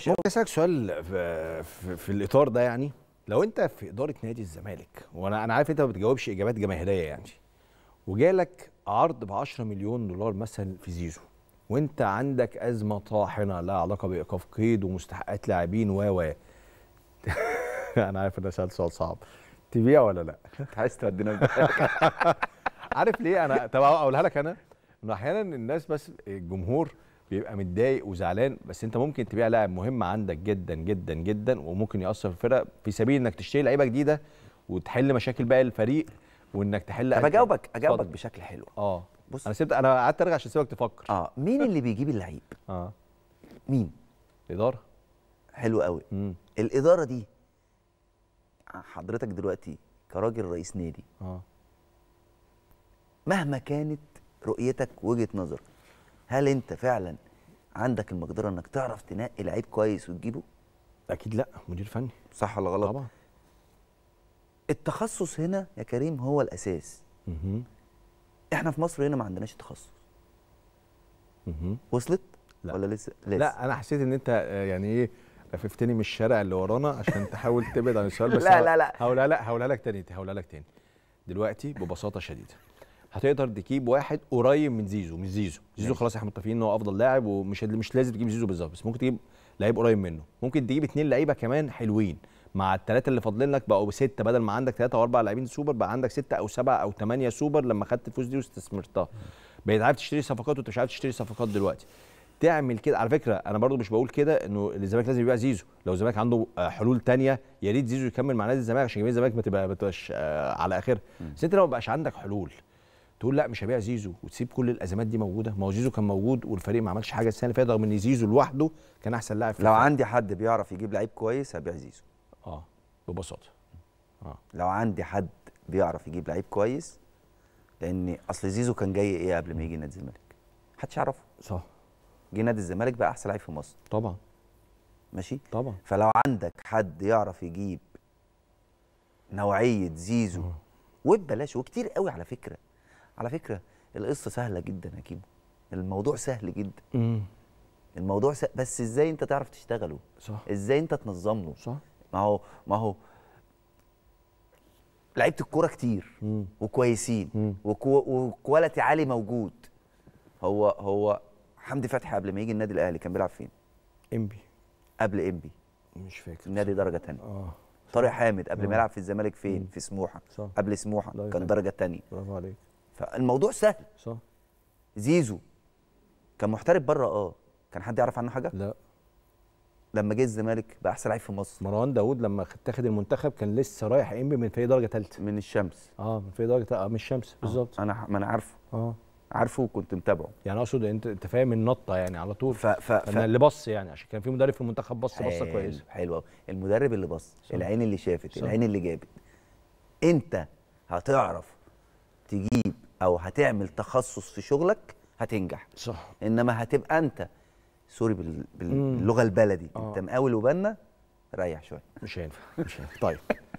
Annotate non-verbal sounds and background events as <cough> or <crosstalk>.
وحش ممكن اسالك سؤال في, في, في الاطار ده يعني لو انت في اداره نادي الزمالك وانا انا عارف انت ما بتجاوبش اجابات جماهيريه يعني وجالك عرض ب 10 مليون دولار مثلا في زيزو وانت عندك ازمه طاحنه لها علاقه بايقاف قيد ومستحقات لاعبين و و <laughs> انا عارف ان سؤال سؤال صعب تبيع ولا لا؟ انت <laughs> عايز تودينا <laughs> عارف ليه انا طب اقولها لك انا انه احيانا الناس بس الجمهور بيبقى متضايق وزعلان بس انت ممكن تبيع لاعب مهم عندك جدا جدا جدا وممكن ياثر في الفرقه في سبيل انك تشتري لعيبه جديده وتحل مشاكل باقي الفريق وانك تحل طب اجاوبك اجاوبك بشكل حلو اه بص انا سبت انا قعدت ارجع عشان سيبك تفكر اه مين اللي بيجيب اللعيب؟ اه مين؟ الاداره حلو قوي مم. الاداره دي حضرتك دلوقتي كراجل رئيس نادي اه مهما كانت رؤيتك وجهه نظرك هل انت فعلا عندك المقدره انك تعرف تنقي لعيب كويس وتجيبه اكيد لا مدير فني صح ولا غلط طبعا التخصص هنا يا كريم هو الاساس مه. احنا في مصر هنا ما عندناش تخصص مه. وصلت لا. ولا لسه؟ لسه لا انا حسيت ان انت آه، يعني ايه لففتني من الشارع اللي ورانا عشان تحاول تبعد عن السؤال بس <laughs> لا لا لا هقولها لك هقولها لك تاني هقولها لك تاني دلوقتي ببساطه شديده هتقدر تجيب واحد قريب من زيزو مش زيزو زيزو خلاص احنا متفقين ان هو افضل لاعب ومش مش لازم تجيب زيزو بالظبط بس ممكن تجيب لعيب قريب منه ممكن تجيب اثنين لعيبه كمان حلوين مع الثلاثه اللي فاضلين لك بقوا سته بدل ما عندك ثلاثه او اربع لاعبين سوبر بقى عندك سته او سبعه او ثمانيه سوبر لما خدت الفلوس دي واستثمرتها بقيت عارف تشتري صفقات وانت مش عارف تشتري صفقات دلوقتي تعمل كده على فكره انا برضو مش بقول كده انه الزمالك لازم يبيع زيزو لو الزمالك عنده آه، حلول تانية يا ريت زيزو يكمل مع نادي الزمالك عشان جميع الزمالك ما تبقى ما تبقاش آه، على اخرها بس انت لو ما بقاش عندك حلول تقول لا مش هبيع زيزو وتسيب كل الازمات دي موجوده ما هو زيزو كان موجود والفريق ما عملش حاجه السنه اللي فاتت رغم ان زيزو لوحده كان احسن لاعب في لو الفريق. عندي حد بيعرف يجيب لعيب كويس هبيع زيزو اه ببساطه اه لو عندي حد بيعرف يجيب لعيب كويس لان اصل زيزو كان جاي ايه قبل ما يجي نادي الزمالك محدش يعرفه صح جه نادي الزمالك بقى احسن لعيب في مصر طبعا ماشي طبعا فلو عندك حد يعرف يجيب نوعيه زيزو آه. وببلاش وكتير قوي على فكره على فكره القصه سهله جدا يا كيمو الموضوع سهل جدا مم. الموضوع س... بس ازاي انت تعرف تشتغله صح ازاي انت تنظم له صح ما هو ما هو لعيبه الكوره كتير مم. وكويسين وكو... وكواليتي عالي موجود هو هو حمدي فتحي قبل ما يجي النادي الاهلي كان بيلعب فين؟ انبي قبل انبي مش فاكر النادي درجه ثانيه اه طارق حامد قبل ما آه. يلعب في الزمالك فين؟ مم. في سموحه صح. قبل سموحه كان درجه ثانيه برافو عليك فالموضوع سهل صح زيزو كان محترف بره اه كان حد يعرف عنه حاجه لا لما جه الزمالك بقى احسن لعيب في مصر مروان داوود لما اتخذ المنتخب كان لسه رايح انبي من في درجه ثالثه من الشمس اه من في درجه اه من الشمس آه. بالظبط آه. انا ما انا عارفه اه عارفه وكنت متابعه يعني اقصد انت انت فاهم النطه يعني على طول ف ف ف اللي بص يعني عشان كان في مدرب في المنتخب بص بصه كويسه حلو قوي المدرب اللي بص صح. العين اللي شافت صح. العين اللي جابت انت هتعرف تجيب او هتعمل تخصص في شغلك هتنجح صح انما هتبقى انت سوري بال... باللغه البلدي آه. انت مقاول وبنا ريح شويه مش هينفع مش هينفع طيب <laughs>